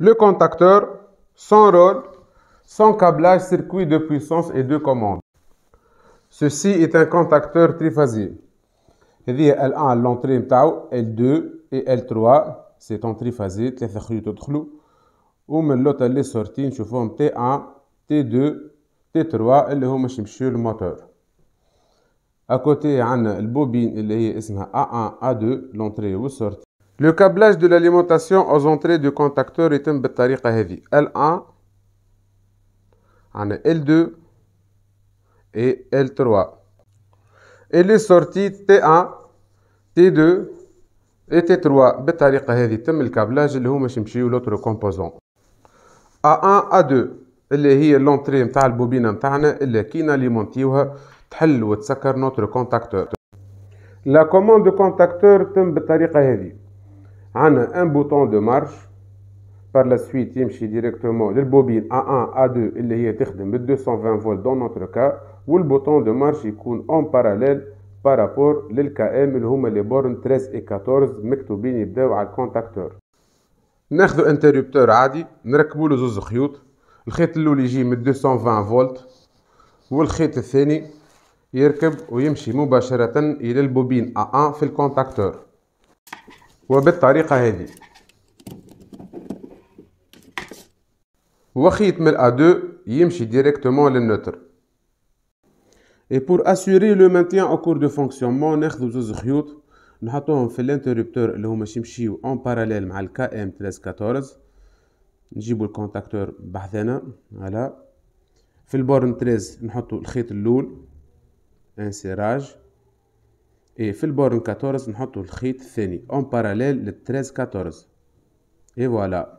Le contacteur, sans rôle, sans câblage circuit de puissance et de commande. Ceci est un contacteur triphasé L1 l'entrée L2 et L3 c'est en triphasé ou est l'autre, est sorti T1 T2 T3 le moteur. À côté, il à عندنا البوبين bobine A1 A2 l'entrée sortie le câblage de l'alimentation aux entrées du contacteur est un cette heavy. L1, L2 et L3. Et les sorties T1, T2 et T3. sont heavy, c'est le câblage de l'autre composant. A1, A2, c'est l'entrée de la bobine qui alimente notre contacteur. La commande du contacteur est une cette heavy. عندنا ان بوطون دو مارش بار لا سويت يمشي ديريكتومون للبوبين A1 A2 اللي هي تخدم ب 220 فولت دون نوتر كا والبوطون دو مارش يكون اون باراليل بارابور للكا ام اللي هما لي بورن 13 و 14 مكتوبين يبداو على الكونتاكتور ناخذ انتربتور عادي نركبوا له زوز خيوط الخيط الاول يجي من 220 فولت والخيط الثاني يركب ويمشي مباشرة إلى البوبين A1 في الكونتاكتور وبالطريقة هذه وخيط من A2 يمشي ديريكتومون للنوتر Et pour assurer le maintien au cours de fonctionnement ناخذ زوز خيوط نحطوهم في الانتربتور اللي هما يمشيو اون باراليل مع الكي ام 1314 نجيبو الكونتاكتور بحذنا هلا في البورن 13 نحطو الخيط الاول انسيراج اي في البورن 14 نحطوا الخيط الثاني اون باراليل لل 13 14 اي فوالا